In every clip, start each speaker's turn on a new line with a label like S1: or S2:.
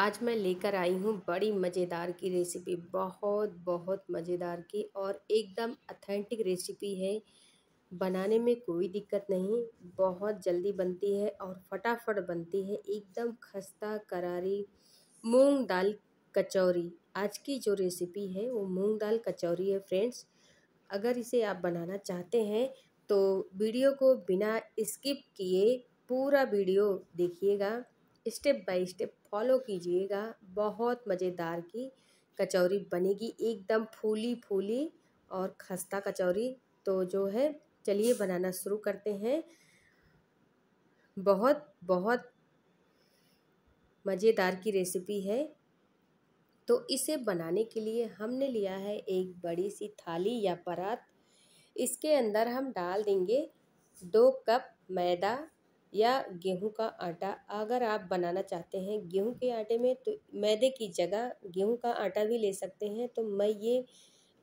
S1: आज मैं लेकर आई हूँ बड़ी मज़ेदार की रेसिपी बहुत बहुत मज़ेदार की और एकदम अथेंटिक रेसिपी है बनाने में कोई दिक्कत नहीं बहुत जल्दी बनती है और फटाफट बनती है एकदम खस्ता करारी मूंग दाल कचौरी आज की जो रेसिपी है वो मूंग दाल कचौरी है फ्रेंड्स अगर इसे आप बनाना चाहते हैं तो वीडियो को बिना स्किप किए पूरा वीडियो देखिएगा स्टेप बाय स्टेप फॉलो कीजिएगा बहुत मज़ेदार की कचौरी बनेगी एकदम फूली फूली और खस्ता कचौरी तो जो है चलिए बनाना शुरू करते हैं बहुत बहुत मज़ेदार की रेसिपी है तो इसे बनाने के लिए हमने लिया है एक बड़ी सी थाली या परात इसके अंदर हम डाल देंगे दो कप मैदा या गेहूं का आटा अगर आप बनाना चाहते हैं गेहूं के आटे में तो मैदे की जगह गेहूं का आटा भी ले सकते हैं तो मैं ये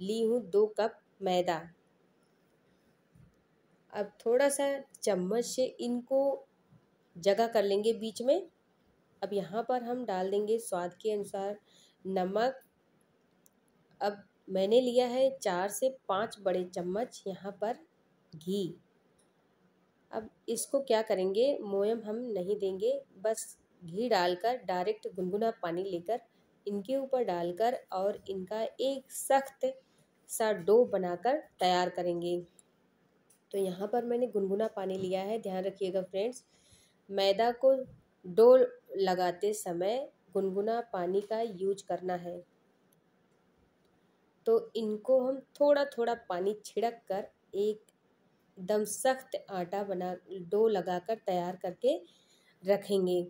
S1: ली हूँ दो कप मैदा अब थोड़ा सा चम्मच से इनको जगह कर लेंगे बीच में अब यहाँ पर हम डाल देंगे स्वाद के अनुसार नमक अब मैंने लिया है चार से पाँच बड़े चम्मच यहाँ पर घी अब इसको क्या करेंगे मोयम हम नहीं देंगे बस घी डालकर डायरेक्ट गुनगुना पानी लेकर इनके ऊपर डालकर और इनका एक सख्त सा डो बनाकर तैयार करेंगे तो यहाँ पर मैंने गुनगुना पानी लिया है ध्यान रखिएगा फ्रेंड्स मैदा को डो लगाते समय गुनगुना पानी का यूज करना है तो इनको हम थोड़ा थोड़ा पानी छिड़क कर एक एकदम सख्त आटा बना डो लगाकर तैयार करके रखेंगे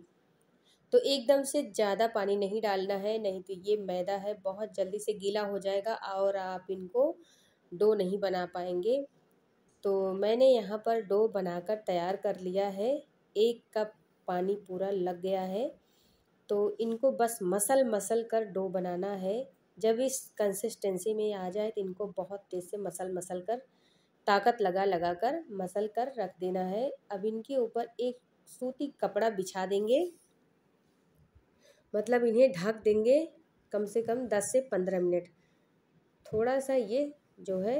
S1: तो एकदम से ज़्यादा पानी नहीं डालना है नहीं तो ये मैदा है बहुत जल्दी से गीला हो जाएगा और आप इनको डो नहीं बना पाएंगे तो मैंने यहाँ पर डो बनाकर तैयार कर लिया है एक कप पानी पूरा लग गया है तो इनको बस मसल मसल कर डो बनाना है जब इस कंसिस्टेंसी में आ जाए तो इनको बहुत तेज़ से मसल मसल कर ताकत लगा लगा कर मसल कर रख देना है अब इनके ऊपर एक सूती कपड़ा बिछा देंगे मतलब इन्हें ढक देंगे कम से कम दस से पंद्रह मिनट थोड़ा सा ये जो है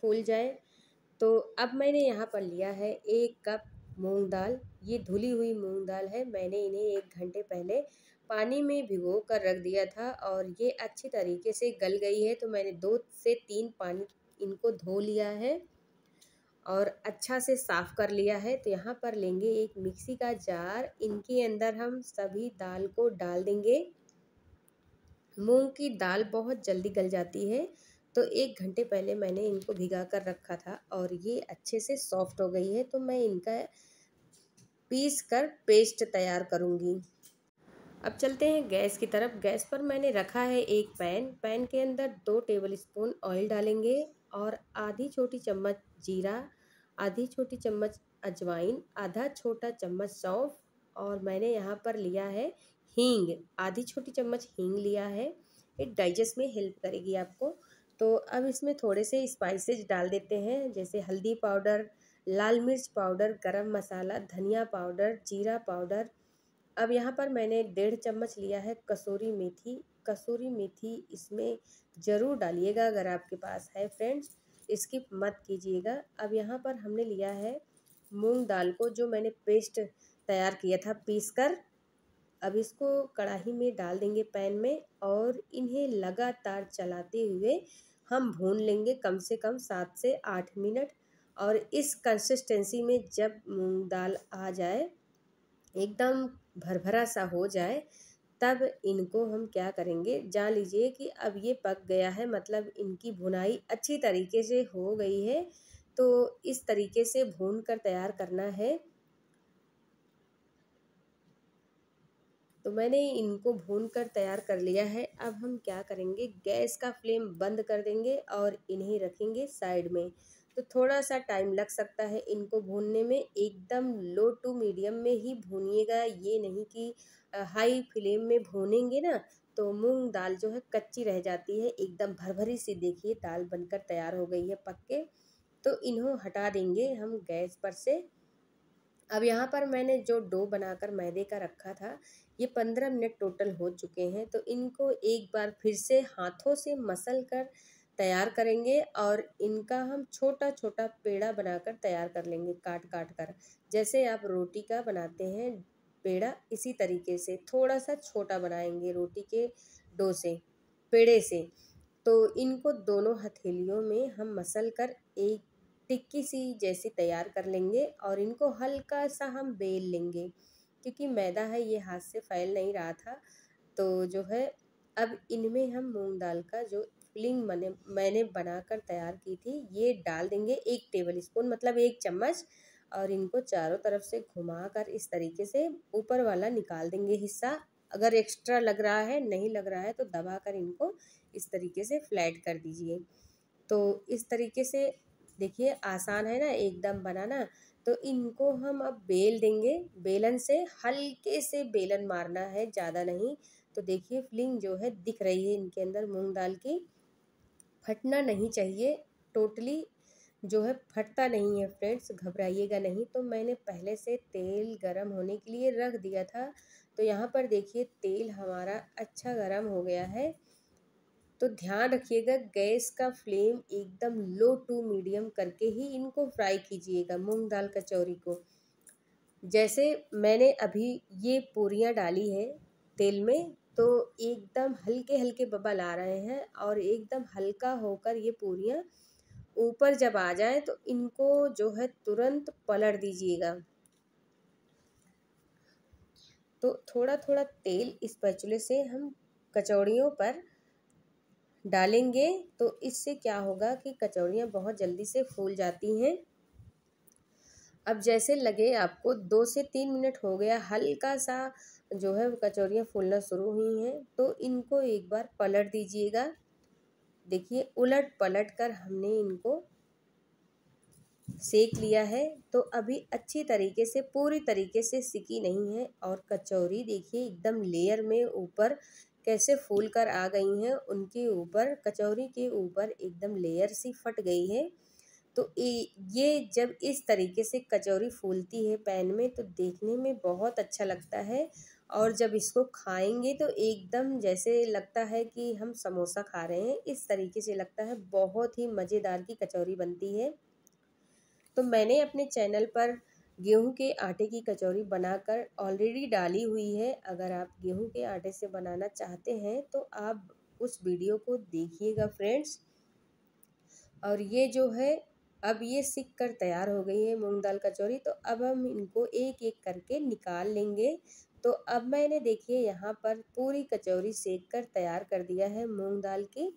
S1: फूल जाए तो अब मैंने यहाँ पर लिया है एक कप मूंग दाल ये धुली हुई मूंग दाल है मैंने इन्हें एक घंटे पहले पानी में भिगो कर रख दिया था और ये अच्छी तरीके से गल गई है तो मैंने दो से तीन पानी इनको धो लिया है और अच्छा से साफ़ कर लिया है तो यहाँ पर लेंगे एक मिक्सी का जार इनके अंदर हम सभी दाल को डाल देंगे मूंग की दाल बहुत जल्दी गल जाती है तो एक घंटे पहले मैंने इनको भिगा कर रखा था और ये अच्छे से सॉफ्ट हो गई है तो मैं इनका पीस कर पेस्ट तैयार करूँगी अब चलते हैं गैस की तरफ गैस पर मैंने रखा है एक पैन पैन के अंदर दो टेबल स्पून ऑयल डालेंगे और आधी छोटी चम्मच जीरा आधी छोटी चम्मच अजवाइन आधा छोटा चम्मच सौंफ और मैंने यहाँ पर लिया है हींग आधी छोटी चम्मच हींग लिया है ये डाइजेस्ट में हेल्प करेगी आपको तो अब इसमें थोड़े से स्पाइसेज डाल देते हैं जैसे हल्दी पाउडर लाल मिर्च पाउडर गरम मसाला धनिया पाउडर जीरा पाउडर अब यहाँ पर मैंने डेढ़ चम्मच लिया है कसूरी मेथी कसूरी मेथी इसमें ज़रूर डालिएगा अगर आपके पास है फ्रेंड्स स्किप मत कीजिएगा अब यहाँ पर हमने लिया है मूंग दाल को जो मैंने पेस्ट तैयार किया था पीस कर अब इसको कढ़ाई में डाल देंगे पैन में और इन्हें लगातार चलाते हुए हम भून लेंगे कम से कम सात से आठ मिनट और इस कंसिस्टेंसी में जब मूंग दाल आ जाए एकदम भरभरा सा हो जाए तब इनको हम क्या करेंगे जान लीजिए कि अब ये पक गया है मतलब इनकी भुनाई अच्छी तरीके से हो गई है तो इस तरीके से भून कर तैयार करना है तो मैंने इनको भून कर तैयार कर लिया है अब हम क्या करेंगे गैस का फ्लेम बंद कर देंगे और इन्हें रखेंगे साइड में तो थोड़ा सा टाइम लग सकता है इनको भूनने में एकदम लो टू मीडियम में ही भूनिएगा ये नहीं कि हाई फ्लेम में भूनेंगे ना तो मूंग दाल जो है कच्ची रह जाती है एकदम भरभरी सी देखिए दाल बनकर तैयार हो गई है पक के तो इन्हों हटा देंगे हम गैस पर से अब यहाँ पर मैंने जो डो बनाकर मैदे का रखा था ये पंद्रह मिनट टोटल हो चुके हैं तो इनको एक बार फिर से हाथों से मसल कर तैयार करेंगे और इनका हम छोटा छोटा पेड़ा बनाकर तैयार कर लेंगे काट काट कर जैसे आप रोटी का बनाते हैं पेड़ा इसी तरीके से थोड़ा सा छोटा बनाएंगे रोटी के डोसे से पेड़े से तो इनको दोनों हथेलियों में हम मसल कर एक टिक्की सी जैसी तैयार कर लेंगे और इनको हल्का सा हम बेल लेंगे क्योंकि मैदा है ये हाथ से फैल नहीं रहा था तो जो है अब इनमें हम मूंग दाल का जो पुलिंग मैंने मैंने बनाकर तैयार की थी ये डाल देंगे एक टेबल स्पून मतलब एक चम्मच और इनको चारों तरफ से घुमाकर इस तरीके से ऊपर वाला निकाल देंगे हिस्सा अगर एक्स्ट्रा लग रहा है नहीं लग रहा है तो दबा कर इनको इस तरीके से फ्लैट कर दीजिए तो इस तरीके से देखिए आसान है ना एकदम बनाना तो इनको हम अब बेल देंगे बेलन से हल्के से बेलन मारना है ज़्यादा नहीं तो देखिए फिलिंग जो है दिख रही है इनके अंदर मूंग दाल की फटना नहीं चाहिए टोटली जो है फटता नहीं है फ्रेंड्स घबराइएगा नहीं तो मैंने पहले से तेल गरम होने के लिए रख दिया था तो यहाँ पर देखिए तेल हमारा अच्छा गरम हो गया है तो ध्यान रखिएगा गैस का फ्लेम एकदम लो टू मीडियम करके ही इनको फ्राई कीजिएगा मूंग दाल कचौरी को जैसे मैंने अभी ये पूरियाँ डाली है तेल में तो एकदम हल्के हल्के बबल आ रहे हैं और एकदम हल्का होकर ये पूरियाँ ऊपर जब आ जाए तो इनको जो है तुरंत पलट दीजिएगा तो थोड़ा थोड़ा तेल इस पचले से हम कचौड़ियों पर डालेंगे तो इससे क्या होगा कि कचौड़ियाँ बहुत जल्दी से फूल जाती हैं अब जैसे लगे आपको दो से तीन मिनट हो गया हल्का सा जो है कचौरियाँ फूलना शुरू हुई हैं तो इनको एक बार पलट दीजिएगा देखिए उलट पलट कर हमने इनको सेक लिया है तो अभी अच्छी तरीके से पूरी तरीके से सिकी नहीं है और कचौरी देखिए एकदम लेयर में ऊपर कैसे फूल कर आ गई हैं उनके ऊपर कचौरी के ऊपर एकदम लेयर सी फट गई है तो ये जब इस तरीके से कचौरी फूलती है पैन में तो देखने में बहुत अच्छा लगता है और जब इसको खाएंगे तो एकदम जैसे लगता है कि हम समोसा खा रहे हैं इस तरीके से लगता है बहुत ही मज़ेदार की कचौरी बनती है तो मैंने अपने चैनल पर गेहूं के आटे की कचौरी बनाकर ऑलरेडी डाली हुई है अगर आप गेहूं के आटे से बनाना चाहते हैं तो आप उस वीडियो को देखिएगा फ्रेंड्स और ये जो है अब ये सिक कर तैयार हो गई है मूंग दाल कचौरी तो अब हम इनको एक एक करके निकाल लेंगे तो अब मैंने देखिए यहाँ पर पूरी कचौरी सेक कर तैयार कर दिया है मूंग दाल की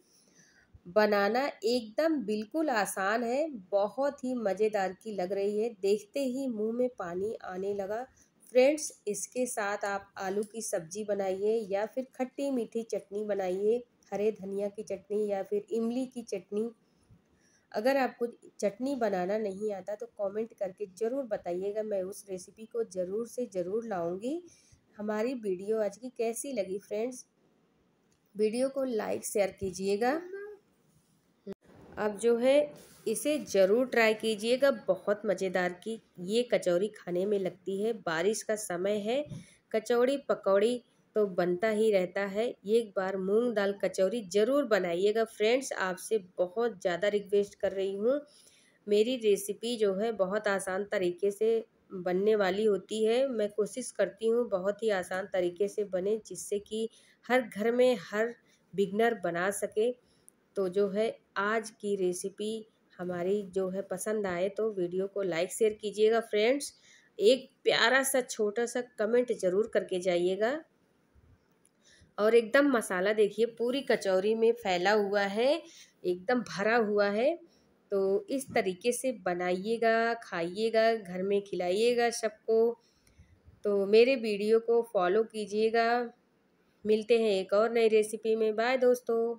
S1: बनाना एकदम बिल्कुल आसान है बहुत ही मज़ेदार की लग रही है देखते ही मुंह में पानी आने लगा फ्रेंड्स इसके साथ आप आलू की सब्जी बनाइए या फिर खट्टी मीठी चटनी बनाइए हरे धनिया की चटनी या फिर इमली की चटनी अगर आपको चटनी बनाना नहीं आता तो कमेंट करके ज़रूर बताइएगा मैं उस रेसिपी को ज़रूर से ज़रूर लाऊंगी हमारी वीडियो आज की कैसी लगी फ्रेंड्स वीडियो को लाइक शेयर कीजिएगा अब जो है इसे ज़रूर ट्राई कीजिएगा बहुत मज़ेदार की ये कचौड़ी खाने में लगती है बारिश का समय है कचौड़ी पकौड़ी तो बनता ही रहता है एक बार मूंग दाल कचौरी ज़रूर बनाइएगा फ्रेंड्स आपसे बहुत ज़्यादा रिक्वेस्ट कर रही हूँ मेरी रेसिपी जो है बहुत आसान तरीके से बनने वाली होती है मैं कोशिश करती हूँ बहुत ही आसान तरीके से बने जिससे कि हर घर में हर बिगनर बना सके तो जो है आज की रेसिपी हमारी जो है पसंद आए तो वीडियो को लाइक शेयर कीजिएगा फ्रेंड्स एक प्यारा सा छोटा सा कमेंट ज़रूर करके जाइएगा और एकदम मसाला देखिए पूरी कचौरी में फैला हुआ है एकदम भरा हुआ है तो इस तरीके से बनाइएगा खाइएगा घर में खिलाइएगा सबको तो मेरे वीडियो को फॉलो कीजिएगा मिलते हैं एक और नई रेसिपी में बाय दोस्तों